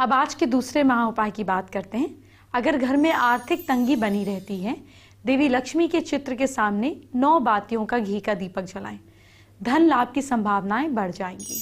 अब आज के दूसरे महा उपाय की बात करते हैं अगर घर में आर्थिक तंगी बनी रहती है देवी लक्ष्मी के चित्र के सामने नौ बातियों का घी का दीपक जलाएं धन लाभ की संभावनाएं बढ़ जाएंगी